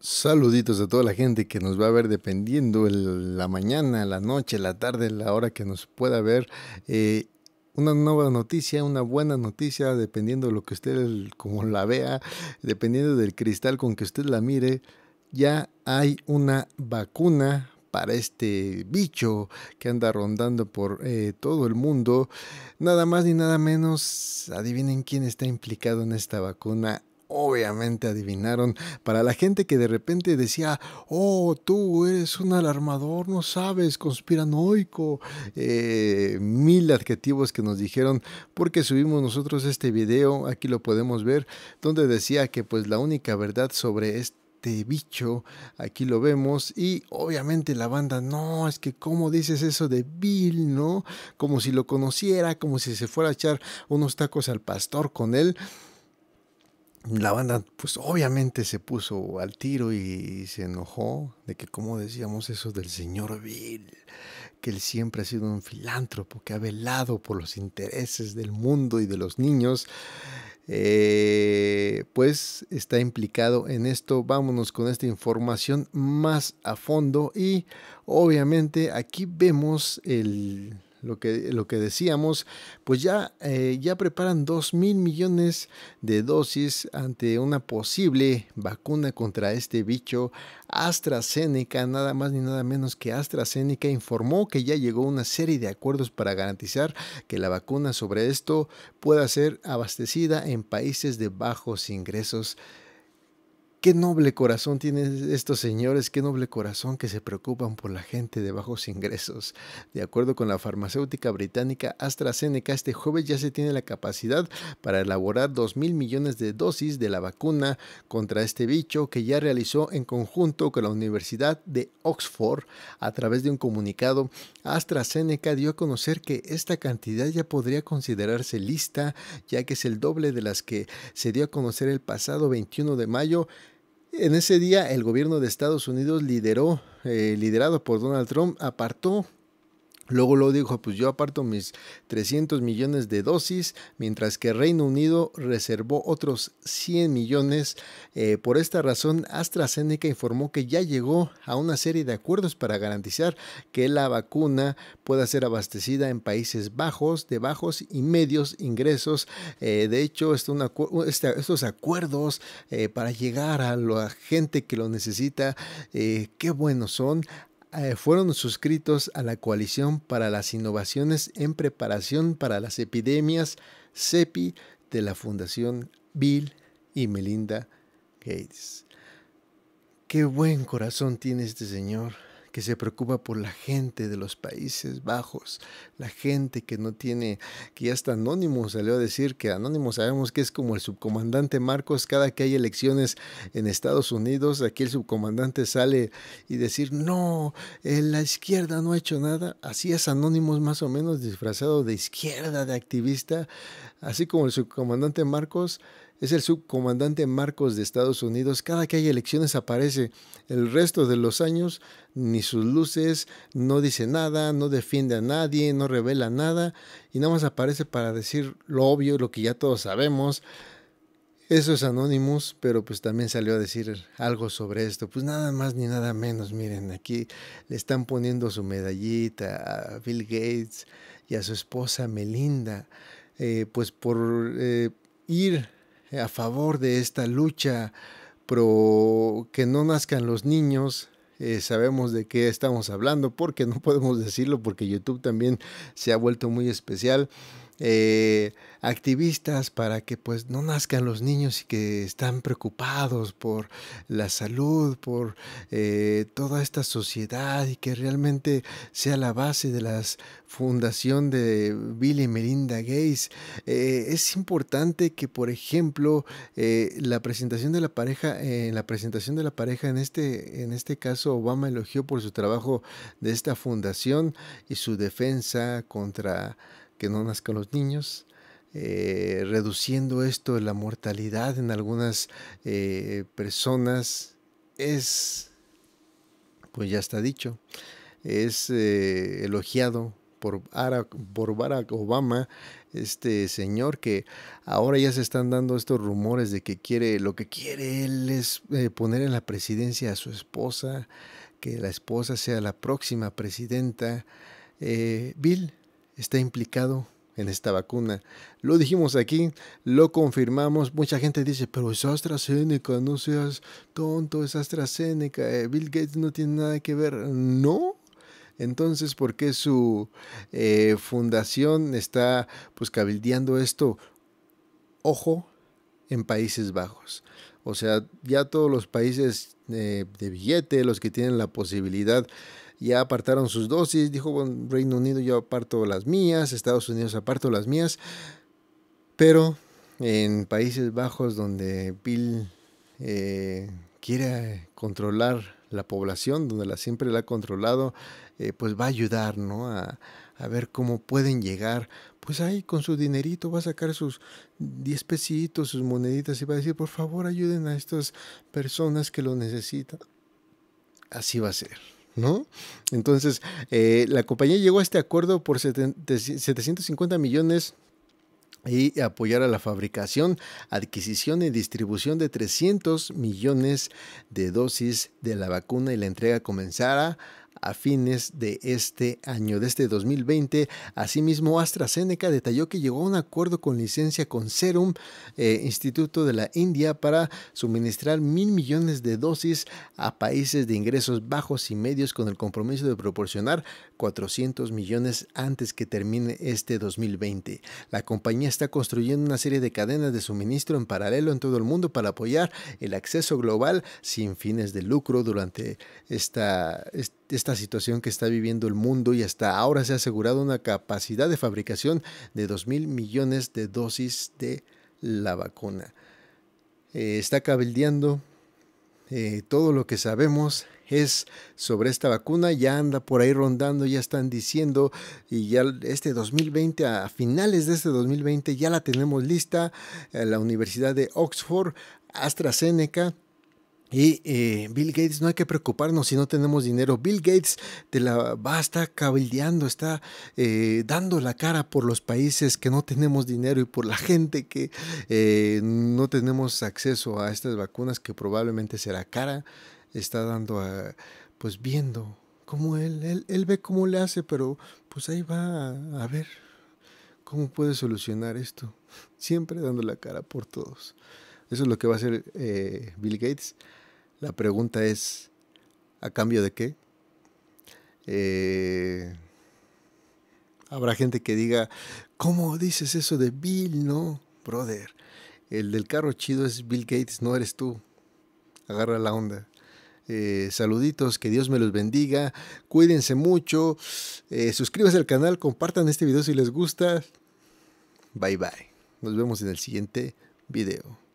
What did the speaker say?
Saluditos a toda la gente que nos va a ver dependiendo la mañana, la noche, la tarde, la hora que nos pueda ver. Eh, una nueva noticia, una buena noticia, dependiendo de lo que usted como la vea, dependiendo del cristal con que usted la mire, ya hay una vacuna para este bicho que anda rondando por eh, todo el mundo. Nada más ni nada menos, adivinen quién está implicado en esta vacuna obviamente adivinaron. Para la gente que de repente decía, oh, tú eres un alarmador, no sabes, conspiranoico. Eh, mil adjetivos que nos dijeron porque subimos nosotros este video, aquí lo podemos ver, donde decía que pues la única verdad sobre este bicho, aquí lo vemos y obviamente la banda, no, es que como dices eso de Bill, ¿no? Como si lo conociera, como si se fuera a echar unos tacos al pastor con él la banda, pues obviamente se puso al tiro y se enojó de que, como decíamos eso del señor Bill, que él siempre ha sido un filántropo que ha velado por los intereses del mundo y de los niños, eh, pues está implicado en esto. Vámonos con esta información más a fondo y obviamente aquí vemos el lo que, lo que decíamos, pues ya, eh, ya preparan 2 mil millones de dosis ante una posible vacuna contra este bicho. AstraZeneca, nada más ni nada menos que AstraZeneca, informó que ya llegó una serie de acuerdos para garantizar que la vacuna sobre esto pueda ser abastecida en países de bajos ingresos. Qué noble corazón tienen estos señores, qué noble corazón que se preocupan por la gente de bajos ingresos. De acuerdo con la farmacéutica británica AstraZeneca, este jueves ya se tiene la capacidad para elaborar dos mil millones de dosis de la vacuna contra este bicho que ya realizó en conjunto con la Universidad de Oxford. A través de un comunicado, AstraZeneca dio a conocer que esta cantidad ya podría considerarse lista, ya que es el doble de las que se dio a conocer el pasado 21 de mayo en ese día, el gobierno de Estados Unidos lideró, eh, liderado por Donald Trump, apartó Luego lo dijo, pues yo aparto mis 300 millones de dosis, mientras que Reino Unido reservó otros 100 millones. Eh, por esta razón, AstraZeneca informó que ya llegó a una serie de acuerdos para garantizar que la vacuna pueda ser abastecida en países bajos, de bajos y medios ingresos. Eh, de hecho, este, estos acuerdos eh, para llegar a la gente que lo necesita, qué buenos son. Eh, fueron suscritos a la Coalición para las Innovaciones en Preparación para las Epidemias, CEPI, de la Fundación Bill y Melinda Gates. Qué buen corazón tiene este señor que se preocupa por la gente de los Países Bajos, la gente que no tiene, que ya está anónimo, salió a decir que anónimo sabemos que es como el subcomandante Marcos, cada que hay elecciones en Estados Unidos, aquí el subcomandante sale y decir, no, eh, la izquierda no ha hecho nada, así es anónimos más o menos disfrazado de izquierda, de activista, así como el subcomandante Marcos es el subcomandante Marcos de Estados Unidos. Cada que hay elecciones aparece. El resto de los años ni sus luces, no dice nada, no defiende a nadie, no revela nada y nada más aparece para decir lo obvio, lo que ya todos sabemos. Eso es Anonymous, pero pues también salió a decir algo sobre esto. Pues nada más ni nada menos, miren, aquí le están poniendo su medallita a Bill Gates y a su esposa Melinda, eh, pues por eh, ir a favor de esta lucha pro que no nazcan los niños. Eh, sabemos de qué estamos hablando porque no podemos decirlo porque YouTube también se ha vuelto muy especial. Eh, activistas para que pues no nazcan los niños y que están preocupados por la salud, por eh, toda esta sociedad y que realmente sea la base de la fundación de Bill y Melinda Gates. Eh, es importante que por ejemplo la presentación de la pareja, en la presentación de la pareja en este, en este caso Obama elogió por su trabajo de esta fundación y su defensa contra que no nazcan los niños, eh, reduciendo esto de la mortalidad en algunas eh, personas es, pues ya está dicho, es eh, elogiado por Barack, por Barack Obama, este señor que ahora ya se están dando estos rumores de que quiere, lo que quiere él es poner en la presidencia a su esposa, que la esposa sea la próxima presidenta. Bill, está implicado en esta vacuna. Lo dijimos aquí, lo confirmamos. Mucha gente dice, pero es AstraZeneca, no seas tonto, es AstraZeneca, eh, Bill Gates no tiene nada que ver. No. Entonces, ¿por qué su eh, fundación está pues cabildeando esto? Ojo, en Países Bajos. O sea, ya todos los países eh, de billete, los que tienen la posibilidad ya apartaron sus dosis, dijo bueno, Reino Unido yo aparto las mías, Estados Unidos aparto las mías, pero en Países Bajos donde Bill eh, quiere controlar la población, donde la siempre la ha controlado, eh, pues va a ayudar, ¿no? A, a, ver cómo pueden llegar. Pues ahí con su dinerito va a sacar sus 10 pesitos, sus moneditas y va a decir, por favor ayuden a estas personas que lo necesitan. Así va a ser. ¿no? Entonces, eh, la compañía llegó a este acuerdo por 750 millones y apoyar a la fabricación, adquisición y distribución de 300 millones de dosis de la vacuna y la entrega comenzará a fines de este año, de este 2020. Asimismo, AstraZeneca detalló que llegó a un acuerdo con licencia con Serum eh, Instituto de la India para suministrar mil millones de dosis a países de ingresos bajos y medios con el compromiso de proporcionar 400 millones antes que termine este 2020. La compañía está construyendo una serie de cadenas de suministro en paralelo en todo el mundo para apoyar el acceso global sin fines de lucro durante esta esta situación que está viviendo el mundo y hasta ahora se ha asegurado una capacidad de fabricación de 2 mil millones de dosis de la vacuna. Eh, está cabildeando eh, todo lo que sabemos es sobre esta vacuna, ya anda por ahí rondando, ya están diciendo y ya este 2020, a finales de este 2020 ya la tenemos lista, en eh, la Universidad de Oxford, AstraZeneca, y eh, Bill Gates, no hay que preocuparnos si no tenemos dinero. Bill Gates te la va, estar cabildeando, está eh, dando la cara por los países que no tenemos dinero y por la gente que eh, no tenemos acceso a estas vacunas que probablemente será cara. Está dando a, pues viendo cómo él, él, él ve cómo le hace, pero pues ahí va a ver cómo puede solucionar esto. Siempre dando la cara por todos. Eso es lo que va a hacer eh, Bill Gates. La pregunta es, ¿a cambio de qué? Eh, habrá gente que diga, ¿cómo dices eso de Bill? No, brother. El del carro chido es Bill Gates, no eres tú. Agarra la onda. Eh, saluditos, que Dios me los bendiga. Cuídense mucho. suscríbanse al canal, compartan este video si les gusta. Bye bye. Nos vemos en el siguiente video.